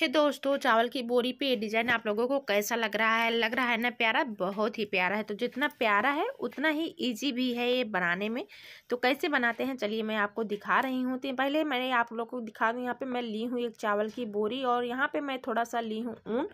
हे दोस्तों चावल की बोरी पे ये डिज़ाइन आप लोगों को कैसा लग रहा है लग रहा है ना प्यारा बहुत ही प्यारा है तो जितना प्यारा है उतना ही इजी भी है ये बनाने में तो कैसे बनाते हैं चलिए मैं आपको दिखा रही हूँ तो पहले मैंने आप लोगों को दिखा दूँ यहाँ पर मैं ली हूँ एक चावल की बोरी और यहाँ पर मैं थोड़ा सा ली हूँ ऊन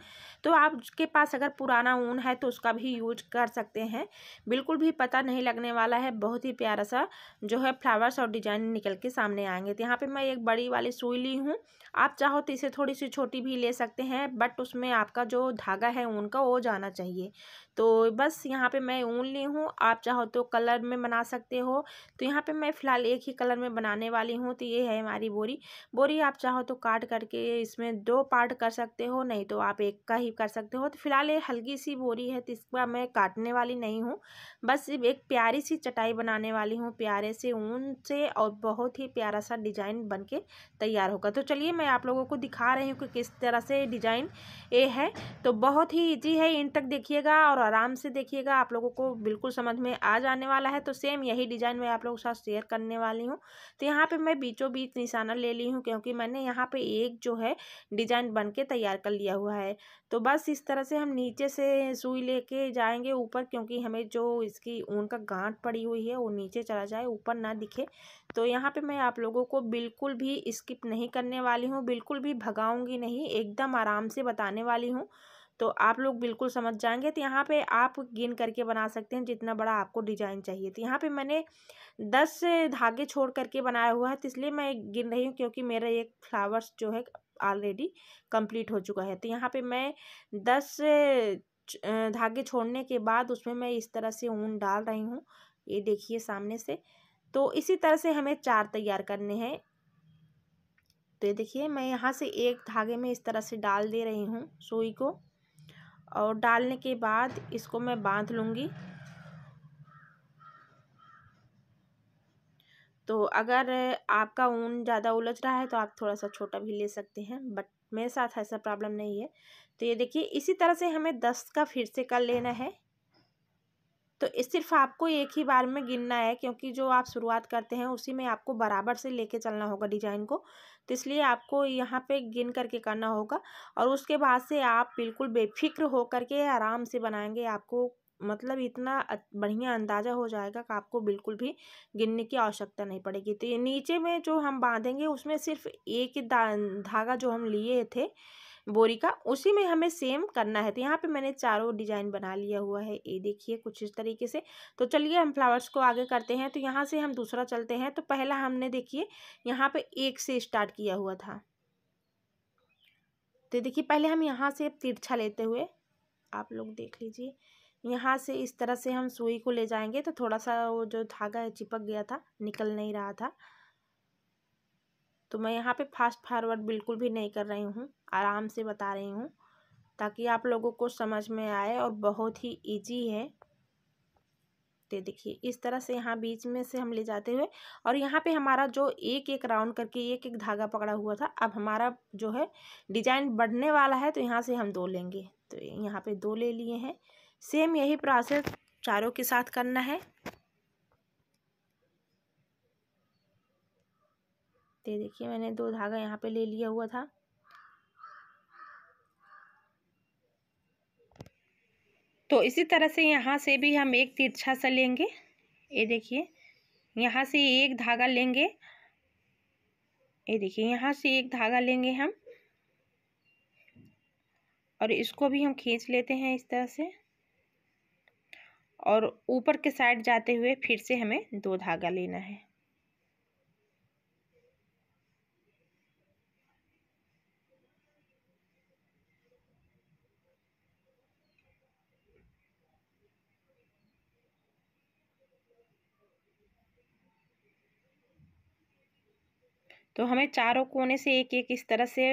तो आपके पास अगर पुराना ऊन है तो उसका भी यूज कर सकते हैं बिल्कुल भी पता नहीं लगने वाला है बहुत ही प्यारा सा जो है फ्लावर्स और डिज़ाइन निकल के सामने आएंगे तो यहाँ पर मैं एक बड़ी वाली सुई ली हूँ आप चाहो तो इसे थोड़ी सी छोटी मोती भी ले सकते हैं बट उसमें आपका जो धागा है ऊन का वो जाना चाहिए तो बस यहाँ पे मैं ऊन ली हूँ आप चाहो तो कलर में बना सकते हो तो यहाँ पे मैं फ़िलहाल एक ही कलर में बनाने वाली हूँ तो ये है हमारी बोरी बोरी आप चाहो तो काट करके इसमें दो पार्ट कर सकते हो नहीं तो आप एक का ही कर सकते हो तो फ़िलहाल ये हल्की सी बोरी है तो इसका मैं काटने वाली नहीं हूँ बस एक प्यारी सी चटाई बनाने वाली हूँ प्यारे से ऊन से और बहुत ही प्यारा सा डिज़ाइन बन के तैयार होगा तो चलिए मैं आप लोगों को दिखा रही हूँ कि किस इस तरह से डिजाइन ये है तो बहुत ही इजी है इन तक देखिएगा और आराम से देखिएगा आप लोगों को बिल्कुल समझ में आ जाने वाला है तो सेम यही डिज़ाइन मैं आप लोगों के साथ शेयर करने वाली हूँ तो यहाँ पर मैं बीचों बीच निशाना ले ली हूँ क्योंकि मैंने यहाँ पर एक जो है डिजाइन बन के तैयार कर लिया हुआ है तो बस इस तरह से हम नीचे से सुई लेके जाएंगे ऊपर क्योंकि हमें जो इसकी ऊन का गांठ पड़ी हुई है वो नीचे चला जाए ऊपर ना दिखे तो यहाँ पे मैं आप लोगों को बिल्कुल भी स्किप नहीं करने वाली हूँ बिल्कुल भी भगाऊंगी नहीं नहीं एकदम आराम से बताने वाली हूँ तो आप लोग बिल्कुल समझ जाएंगे तो यहाँ पे आप गिन करके बना सकते हैं जितना बड़ा आपको डिजाइन चाहिए तो यहाँ पे मैंने दस धागे छोड़ करके बनाया हुआ है तो इसलिए मैं गिन रही हूँ क्योंकि मेरा एक फ्लावर्स जो है ऑलरेडी कंप्लीट हो चुका है तो यहाँ पे मैं दस धागे छोड़ने के बाद उसमें मैं इस तरह से ऊन डाल रही हूँ ये देखिए सामने से तो इसी तरह से हमें चार तैयार करने हैं तो ये देखिए मैं यहाँ से एक धागे में इस तरह से डाल दे रही हूँ सुई को और डालने के बाद इसको मैं बांध लूँगी तो अगर आपका ऊन ज़्यादा उलझ रहा है तो आप थोड़ा सा छोटा भी ले सकते हैं बट मेरे साथ ऐसा प्रॉब्लम नहीं है तो ये देखिए इसी तरह से हमें दस का फिर से कर लेना है तो सिर्फ आपको एक ही बार में गिनना है क्योंकि जो आप शुरुआत करते हैं उसी में आपको बराबर से लेके चलना होगा डिजाइन को तो इसलिए आपको यहाँ पे गिन करके करना होगा और उसके बाद से आप बिल्कुल बेफिक्र हो करके आराम से बनाएंगे आपको मतलब इतना बढ़िया अंदाज़ा हो जाएगा कि आपको बिल्कुल भी गिनने की आवश्यकता नहीं पड़ेगी तो ये नीचे में जो हम बांधेंगे उसमें सिर्फ एक धागा जो हम लिए थे बोरी का उसी में हमें सेम करना है तो यहाँ पे मैंने चारों डिजाइन बना लिया हुआ है ये देखिए कुछ इस तरीके से तो चलिए हम फ्लावर्स को आगे करते हैं तो यहाँ से हम दूसरा चलते हैं तो पहला हमने देखिए यहाँ पे एक से स्टार्ट किया हुआ था तो देखिए पहले हम यहाँ से तिरछा लेते हुए आप लोग देख लीजिए यहाँ से इस तरह से हम सुई को ले जाएंगे तो थोड़ा सा वो जो धागा चिपक गया था निकल नहीं रहा था तो मैं यहाँ पे फास्ट फारवर्ड बिल्कुल भी नहीं कर रही हूँ आराम से बता रही हूँ ताकि आप लोगों को समझ में आए और बहुत ही इजी है तो देखिए इस तरह से यहाँ बीच में से हम ले जाते हुए और यहाँ पे हमारा जो एक एक राउंड करके एक एक धागा पकड़ा हुआ था अब हमारा जो है डिजाइन बढ़ने वाला है तो यहाँ से हम दो लेंगे तो यहाँ पे दो ले लिए हैं सेम यही प्रोसेस चारों के साथ करना है सकते हैं देखिए मैंने दो धागा यहाँ पे ले लिया हुआ था तो इसी तरह से यहाँ से भी हम एक तिरछा सा लेंगे ये देखिए यहाँ से एक धागा लेंगे ये देखिए यहाँ से एक धागा लेंगे हम और इसको भी हम खींच लेते हैं इस तरह से और ऊपर के साइड जाते हुए फिर से हमें दो धागा लेना है तो हमें चारों कोने से एक एक इस तरह से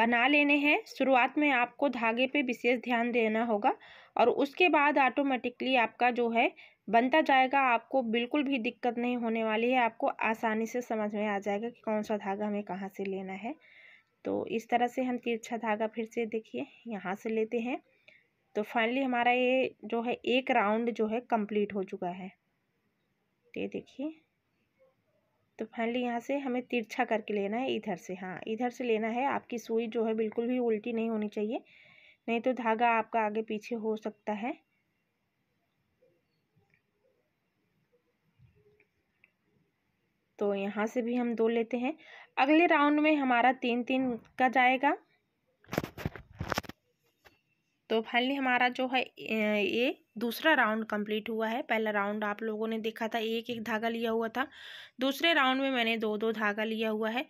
बना लेने हैं शुरुआत में आपको धागे पे विशेष ध्यान देना होगा और उसके बाद ऑटोमेटिकली आपका जो है बनता जाएगा आपको बिल्कुल भी दिक्कत नहीं होने वाली है आपको आसानी से समझ में आ जाएगा कि कौन सा धागा हमें कहाँ से लेना है तो इस तरह से हम तिरछा धागा फिर से देखिए यहाँ से लेते हैं तो फाइनली हमारा ये जो है एक राउंड जो है कंप्लीट हो चुका है ये देखिए तो फाइनली यहाँ से हमें तिरछा करके लेना है इधर से हाँ इधर से लेना है आपकी सुई जो है बिल्कुल भी उल्टी नहीं होनी चाहिए नहीं तो धागा आपका आगे पीछे हो सकता है तो यहाँ से भी हम दो लेते हैं अगले राउंड में हमारा तीन तीन का जाएगा तो फाइनली हमारा जो है ये दूसरा राउंड कंप्लीट हुआ है पहला राउंड आप लोगों ने देखा था एक एक धागा लिया हुआ था दूसरे राउंड में मैंने दो दो धागा लिया हुआ है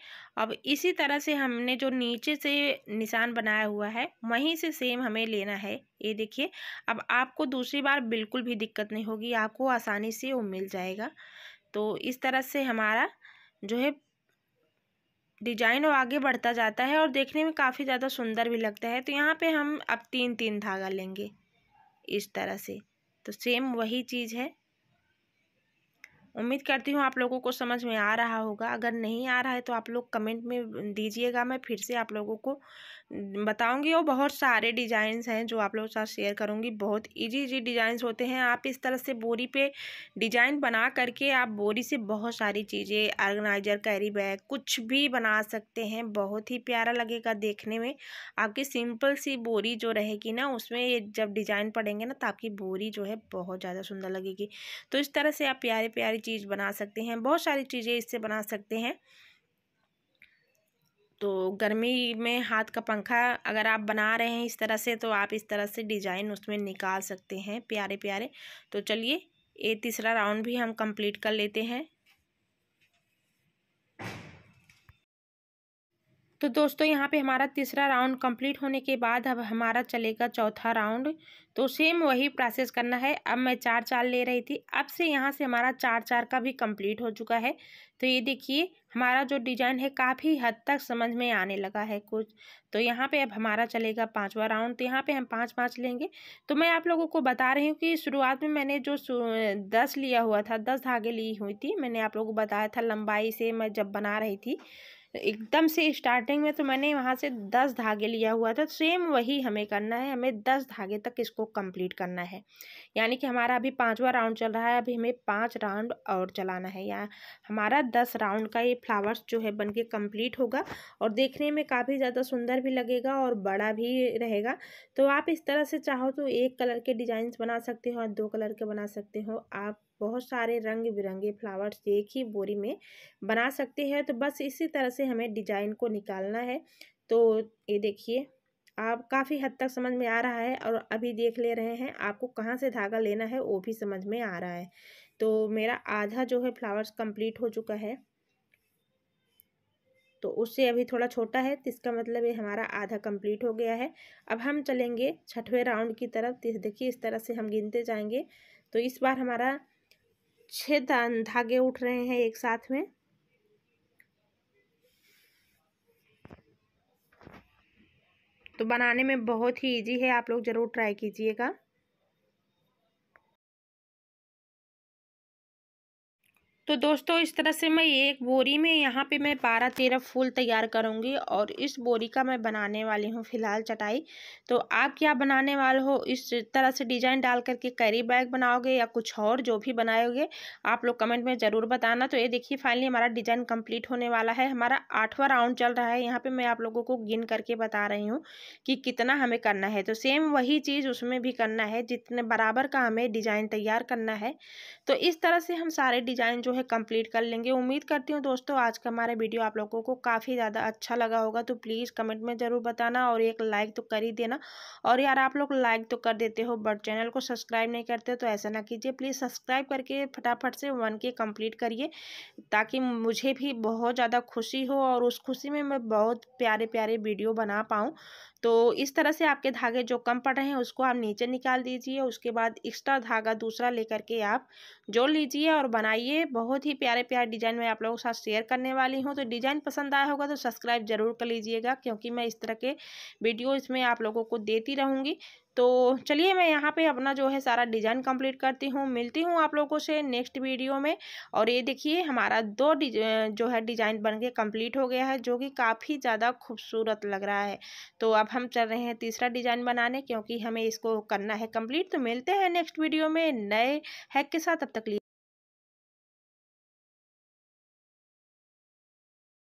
अब इसी तरह से हमने जो नीचे से निशान बनाया हुआ है वहीं से सेम हमें लेना है ये देखिए अब आपको दूसरी बार बिल्कुल भी दिक्कत नहीं होगी आपको आसानी से वो मिल जाएगा तो इस तरह से हमारा जो है डिजाइन और आगे बढ़ता जाता है और देखने में काफ़ी ज़्यादा सुंदर भी लगता है तो यहाँ पे हम अब तीन तीन धागा लेंगे इस तरह से तो सेम वही चीज़ है उम्मीद करती हूँ आप लोगों को समझ में आ रहा होगा अगर नहीं आ रहा है तो आप लोग कमेंट में दीजिएगा मैं फिर से आप लोगों को बताऊंगी और बहुत सारे डिज़ाइंस हैं जो आप लोगों के साथ शेयर करूंगी बहुत इजी इजी डिज़ाइंस होते हैं आप इस तरह से बोरी पे डिज़ाइन बना करके आप बोरी से बहुत सारी चीज़ें ऑर्गेनाइजर कैरी बैग कुछ भी बना सकते हैं बहुत ही प्यारा लगेगा देखने में आपकी सिंपल सी बोरी जो रहेगी ना उसमें ये जब डिज़ाइन पड़ेंगे ना तो आपकी बोरी जो है बहुत ज़्यादा सुंदर लगेगी तो इस तरह से आप प्यारी प्यारी चीज़ बना सकते हैं बहुत सारी चीज़ें इससे बना सकते हैं तो गर्मी में हाथ का पंखा अगर आप बना रहे हैं इस तरह से तो आप इस तरह से डिज़ाइन उसमें निकाल सकते हैं प्यारे प्यारे तो चलिए ये तीसरा राउंड भी हम कंप्लीट कर लेते हैं तो दोस्तों यहाँ पे हमारा तीसरा राउंड कंप्लीट होने के बाद अब हमारा चलेगा चौथा राउंड तो सेम वही प्रोसेस करना है अब मैं चार चार ले रही थी अब से यहाँ से हमारा चार चार का भी कंप्लीट हो चुका है तो ये देखिए हमारा जो डिजाइन है काफ़ी हद तक समझ में आने लगा है कुछ तो यहाँ पे अब हमारा चलेगा पांचवा राउंड तो यहाँ पे हम पांच पांच लेंगे तो मैं आप लोगों को बता रही हूँ कि शुरुआत में मैंने जो दस लिया हुआ था दस धागे ली हुई थी मैंने आप लोगों को बताया था लंबाई से मैं जब बना रही थी एकदम से स्टार्टिंग में तो मैंने वहाँ से दस धागे लिया हुआ था सेम वही हमें करना है हमें दस धागे तक इसको कंप्लीट करना है यानी कि हमारा अभी पांचवा राउंड चल रहा है अभी हमें पांच राउंड और चलाना है या हमारा दस राउंड का ये फ्लावर्स जो है बन के कम्प्लीट होगा और देखने में काफ़ी ज़्यादा सुंदर भी लगेगा और बड़ा भी रहेगा तो आप इस तरह से चाहो तो एक कलर के डिजाइन बना सकते हो और दो कलर के बना सकते हो आप बहुत सारे रंग बिरंगे फ्लावर्स एक ही बोरी में बना सकते हैं तो बस इसी तरह से हमें डिजाइन को निकालना है तो ये देखिए आप काफ़ी हद तक समझ में आ रहा है और अभी देख ले रहे हैं आपको कहाँ से धागा लेना है वो भी समझ में आ रहा है तो मेरा आधा जो है फ्लावर्स कंप्लीट हो चुका है तो उससे अभी थोड़ा छोटा है तो इसका मतलब ये हमारा आधा कंप्लीट हो गया है अब हम चलेंगे छठवें राउंड की तरफ देखिए इस तरह से हम गिनते जाएंगे तो इस बार हमारा छः धागे उठ रहे हैं एक साथ में तो बनाने में बहुत ही इजी है आप लोग ज़रूर ट्राई कीजिएगा तो दोस्तों इस तरह से मैं एक बोरी में यहाँ पे मैं बारह तेरह फूल तैयार करूँगी और इस बोरी का मैं बनाने वाली हूँ फ़िलहाल चटाई तो आप क्या बनाने वाले हो इस तरह से डिज़ाइन डाल करके कैरी बैग बनाओगे या कुछ और जो भी बनाओगे आप लोग कमेंट में ज़रूर बताना तो ये देखिए फाइनली हमारा डिज़ाइन कम्प्लीट होने वाला है हमारा आठवां राउंड चल रहा है यहाँ पर मैं आप लोगों को गिन करके बता रही हूँ कि कितना हमें करना है तो सेम वही चीज़ उसमें भी करना है जितने बराबर का हमें डिज़ाइन तैयार करना है तो इस तरह से हम सारे डिज़ाइन जो है कंप्लीट कर लेंगे उम्मीद करती हूँ दोस्तों आज का हमारा वीडियो आप लोगों को काफ़ी ज़्यादा अच्छा लगा होगा तो प्लीज़ कमेंट में ज़रूर बताना और एक लाइक तो कर ही देना और यार आप लोग लाइक तो कर देते हो बट चैनल को सब्सक्राइब नहीं करते तो ऐसा ना कीजिए प्लीज़ सब्सक्राइब करके फटाफट से वन के कम्प्लीट करिए ताकि मुझे भी बहुत ज़्यादा खुशी हो और उस खुशी में मैं बहुत प्यारे प्यारे वीडियो बना पाऊँ तो इस तरह से आपके धागे जो कम पड़ रहे हैं उसको आप नीचे निकाल दीजिए उसके बाद एक्स्ट्रा धागा दूसरा लेकर के आप जोड़ लीजिए और बनाइए बहुत ही प्यारे प्यारे डिजाइन मैं आप लोगों के साथ शेयर करने वाली हूँ तो डिजाइन पसंद आया होगा तो सब्सक्राइब जरूर कर लीजिएगा क्योंकि मैं इस तरह के वीडियो इसमें आप लोगों को देती रहूँगी तो चलिए मैं यहाँ पे अपना जो है सारा डिज़ाइन कंप्लीट करती हूँ मिलती हूँ आप लोगों से नेक्स्ट वीडियो में और ये देखिए हमारा दो जो है डिज़ाइन बन के कम्प्लीट हो गया है जो कि काफ़ी ज़्यादा खूबसूरत लग रहा है तो अब हम चल रहे हैं तीसरा डिज़ाइन बनाने क्योंकि हमें इसको करना है कम्प्लीट तो मिलते हैं नेक्स्ट वीडियो में नए हैक के साथ अब तक लिए